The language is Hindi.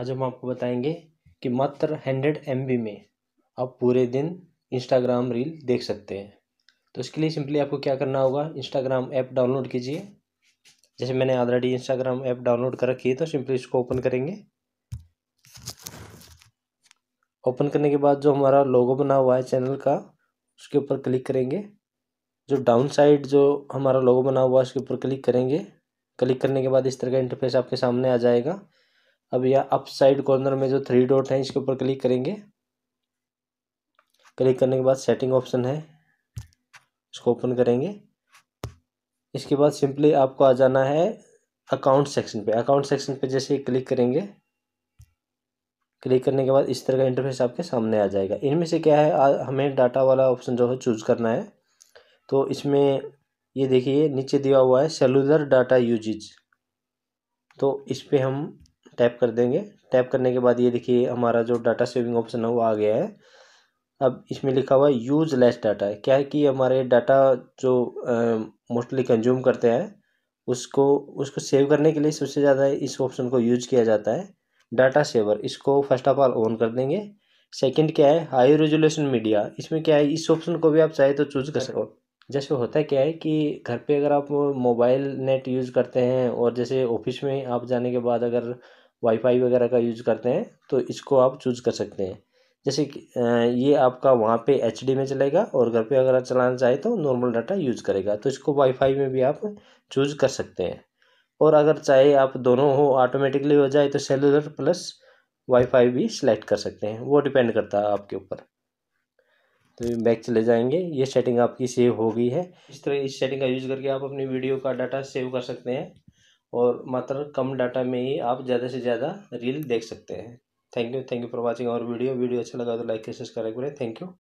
आज हम आपको बताएंगे कि मात्र हंड्रेड एम में आप पूरे दिन इंस्टाग्राम रील देख सकते हैं तो इसके लिए सिंपली आपको क्या करना होगा इंस्टाग्राम ऐप डाउनलोड कीजिए जैसे मैंने ऑलरेडी इंस्टाग्राम ऐप डाउनलोड कर रखी है तो सिंपली इसको ओपन करेंगे ओपन करने के बाद जो हमारा लोगो बना हुआ है चैनल का उसके ऊपर क्लिक करेंगे जो डाउन साइड जो हमारा लोगो बना हुआ है उसके ऊपर क्लिक करेंगे क्लिक करने के बाद इस तरह का इंटरफेस आपके सामने आ जाएगा अब यहाँ अप साइड कॉर्नर में जो थ्री डॉट है इसके ऊपर क्लिक करेंगे क्लिक करने के बाद सेटिंग ऑप्शन है इसको ओपन करेंगे इसके बाद सिंपली आपको आ जाना है अकाउंट सेक्शन पे अकाउंट सेक्शन पे जैसे क्लिक करेंगे क्लिक करने के बाद इस तरह का इंटरफेस आपके सामने आ जाएगा इनमें से क्या है आ, हमें डाटा वाला ऑप्शन जो है चूज़ करना है तो इसमें ये देखिए नीचे दिया हुआ है सेलुलर डाटा यूजेज तो इस पर हम टैप कर देंगे टैप करने के बाद ये देखिए हमारा जो डाटा सेविंग ऑप्शन है वो आ गया है अब इसमें लिखा हुआ है यूज लेस डाटा क्या है कि हमारे डाटा जो मोस्टली कंज्यूम करते हैं उसको उसको सेव करने के लिए सबसे ज़्यादा इस ऑप्शन को यूज किया जाता है डाटा सेवर इसको फर्स्ट ऑफ ऑल ऑन कर देंगे सेकंड क्या है हाई रेजोल्यूशन मीडिया इसमें क्या है इस ऑप्शन को भी आप चाहे तो चूज कर सको जैसे होता है क्या है कि घर पे अगर आप मोबाइल नेट यूज़ करते हैं और जैसे ऑफिस में आप जाने के बाद अगर वाईफाई वगैरह का यूज़ करते हैं तो इसको आप चूज कर सकते हैं जैसे कि ये आपका वहाँ पे एच में चलेगा और घर पे अगर चलाना चाहे तो नॉर्मल डाटा यूज़ करेगा तो इसको वाईफाई में भी आप चूज कर सकते हैं और अगर चाहे आप दोनों हो ऑटोमेटिकली हो जाए तो सेलुलर प्लस वाईफाई भी सिलेक्ट कर सकते हैं वो डिपेंड करता है आपके ऊपर तो बैक चले जाएंगे ये सेटिंग आपकी सेव हो गई है इस तरह इस सेटिंग का यूज़ करके आप अपनी वीडियो का डाटा सेव कर सकते हैं और मात्र कम डाटा में ही आप ज़्यादा से ज़्यादा रील देख सकते हैं thank you thank you for watching और वीडियो वीडियो अच्छा लगा तो लाइक करें सब्सक्राइब करें थैंक यू